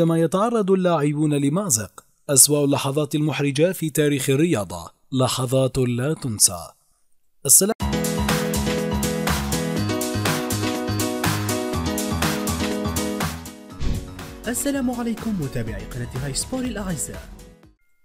عندما يتعرض اللاعبون لمأزق أسوأ اللحظات المحرجة في تاريخ الرياضة لحظات لا تنسى السلام السلام عليكم متابعي قناة هاي سبور الأعزاء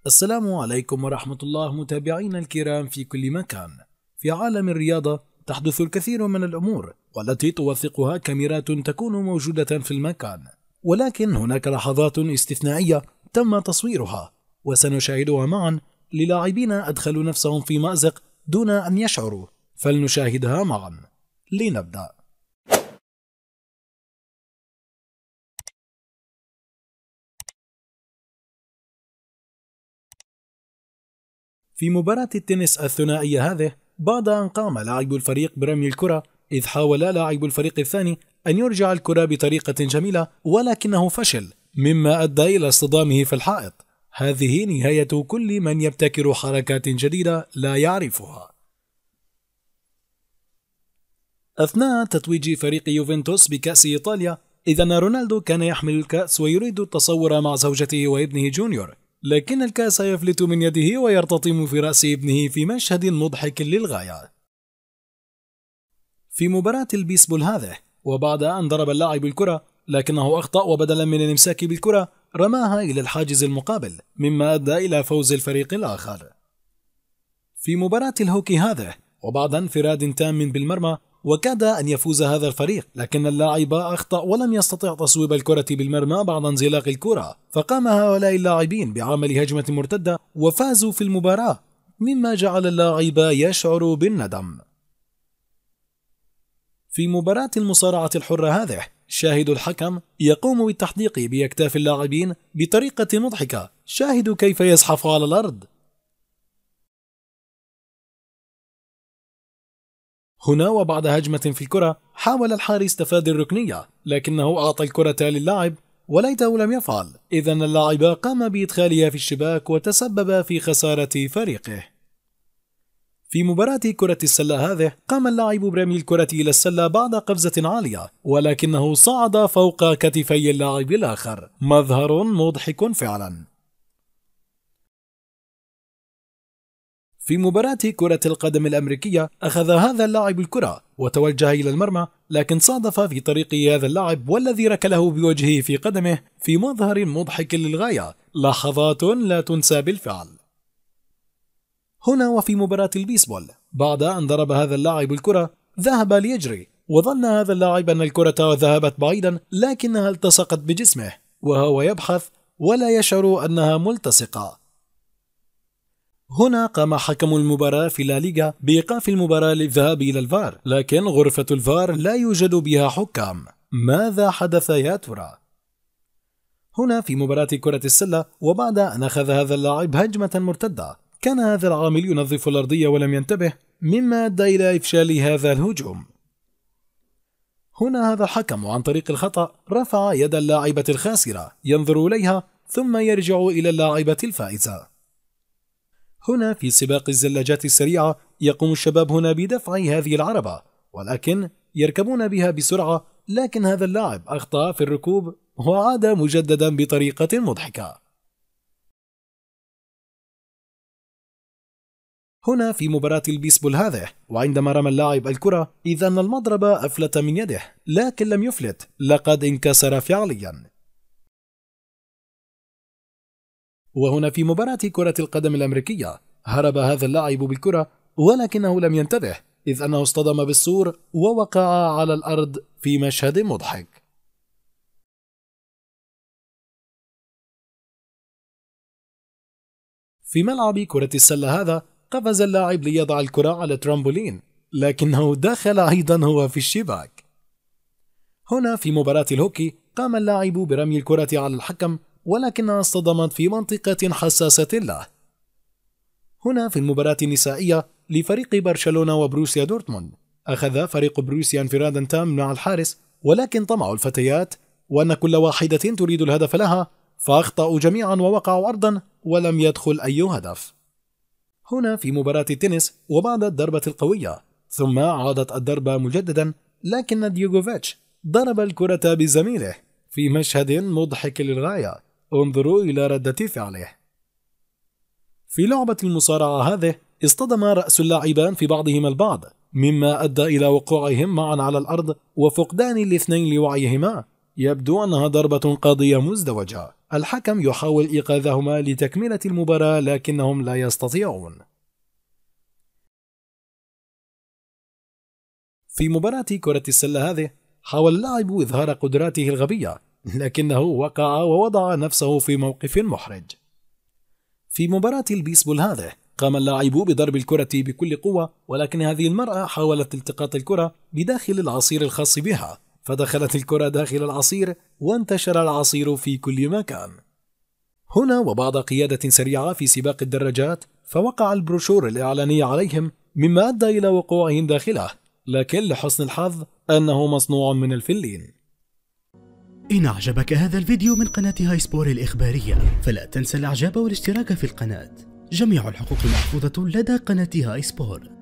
السلام عليكم ورحمة الله متابعينا الكرام في كل مكان في عالم الرياضة تحدث الكثير من الأمور والتي توثقها كاميرات تكون موجودة في المكان ولكن هناك لحظات استثنائية تم تصويرها وسنشاهدها معا للاعبين أدخلوا نفسهم في مأزق دون أن يشعروا فلنشاهدها معا لنبدأ في مباراة التنس الثنائية هذه بعد أن قام لاعب الفريق برمي الكرة إذ حاول لاعب الفريق الثاني أن يرجع الكرة بطريقة جميلة ولكنه فشل مما أدى إلى اصطدامه في الحائط هذه نهاية كل من يبتكر حركات جديدة لا يعرفها أثناء تتويج فريق يوفنتوس بكأس إيطاليا إذا رونالدو كان يحمل الكأس ويريد التصور مع زوجته وابنه جونيور لكن الكأس يفلت من يده ويرتطم في رأس ابنه في مشهد مضحك للغاية في مباراة البيسبول هذه وبعد أن ضرب اللاعب الكرة لكنه أخطأ وبدلا من الإمساك بالكرة رماها إلى الحاجز المقابل مما أدى إلى فوز الفريق الآخر في مباراة الهوكي هذه وبعد انفراد تام بالمرمى وكاد أن يفوز هذا الفريق لكن اللاعب أخطأ ولم يستطع تصويب الكرة بالمرمى بعد انزلاق الكرة فقام هؤلاء اللاعبين بعمل هجمة مرتدة وفازوا في المباراة مما جعل اللاعب يشعر بالندم في مباراة المصارعة الحرة هذه شاهد الحكم يقوم بالتحديق بأكتاف اللاعبين بطريقة مضحكة شاهدوا كيف يزحف على الأرض هنا وبعد هجمة في الكرة حاول الحارس تفادي الركنية لكنه أعطى الكرة للاعب وليته لم يفعل إذا اللاعب قام بإدخالها في الشباك وتسبب في خسارة فريقه في مباراة كرة السلة هذه قام اللاعب برمي الكرة إلى السلة بعد قفزة عالية ولكنه صعد فوق كتفي اللاعب الآخر مظهر مضحك فعلا في مباراة كرة القدم الأمريكية أخذ هذا اللاعب الكرة وتوجه إلى المرمى لكن صادف في طريقه هذا اللاعب والذي ركله بوجهه في قدمه في مظهر مضحك للغاية لحظات لا تنسى بالفعل هنا وفي مباراة البيسبول بعد أن ضرب هذا اللاعب الكرة ذهب ليجري وظن هذا اللاعب أن الكرة ذهبت بعيدا لكنها التصقت بجسمه وهو يبحث ولا يشعر أنها ملتصقة هنا قام حكم المباراة في لا ليغا بإيقاف المباراة للذهاب إلى الفار لكن غرفة الفار لا يوجد بها حكام ماذا حدث يا ترى؟ هنا في مباراة كرة السلة وبعد أن أخذ هذا اللاعب هجمة مرتدة كان هذا العامل ينظف الأرضية ولم ينتبه مما أدى إلى إفشال هذا الهجوم هنا هذا الحكم عن طريق الخطأ رفع يد اللاعبة الخاسرة ينظر إليها ثم يرجع إلى اللاعبة الفائزة هنا في سباق الزلاجات السريعة يقوم الشباب هنا بدفع هذه العربة ولكن يركبون بها بسرعة لكن هذا اللاعب أخطأ في الركوب وعاد مجددا بطريقة مضحكة هنا في مباراة البيسبول هذه وعندما رمى اللاعب الكرة إذا المضرب أفلت من يده لكن لم يفلت لقد انكسر فعليا وهنا في مباراة كرة القدم الأمريكية هرب هذا اللاعب بالكرة ولكنه لم ينتبه إذ أنه اصطدم بالسور ووقع على الأرض في مشهد مضحك في ملعب كرة السلة هذا قفز اللاعب ليضع الكرة على ترامبولين لكنه دخل أيضا هو في الشباك هنا في مباراة الهوكي قام اللاعب برمي الكرة على الحكم ولكنها اصطدمت في منطقة حساسة له هنا في المباراة النسائية لفريق برشلونة وبروسيا دورتموند أخذ فريق بروسيا انفرادا تام مع الحارس ولكن طمع الفتيات وأن كل واحدة تريد الهدف لها فأخطأوا جميعا ووقعوا أرضا ولم يدخل أي هدف هنا في مباراة التنس وبعد الضربة القوية ثم عادت الضربة مجددا لكن ديوغوفيتش ضرب الكرة بزميله في مشهد مضحك للغاية انظروا إلى ردة فعله في لعبة المصارعة هذه اصطدم رأس اللاعبان في بعضهما البعض مما أدى إلى وقوعهم معا على الأرض وفقدان الاثنين لوعيهما يبدو أنها ضربة قاضية مزدوجة الحكم يحاول إيقاظهما لتكملة المباراة لكنهم لا يستطيعون في مباراة كرة السلة هذه حاول اللاعب إظهار قدراته الغبية لكنه وقع ووضع نفسه في موقف محرج في مباراة البيسبول هذه قام اللاعب بضرب الكرة بكل قوة ولكن هذه المرأة حاولت التقاط الكرة بداخل العصير الخاص بها فدخلت الكرة داخل العصير وانتشر العصير في كل مكان هنا وبعد قيادة سريعة في سباق الدراجات فوقع البروشور الإعلاني عليهم مما أدى إلى وقوعهم داخله لكن لحسن الحظ أنه مصنوع من الفلين إن أعجبك هذا الفيديو من قناة هاي سبور الإخبارية فلا تنسى الإعجاب والاشتراك في القناة جميع الحقوق محفوظة لدى قناة هاي سبور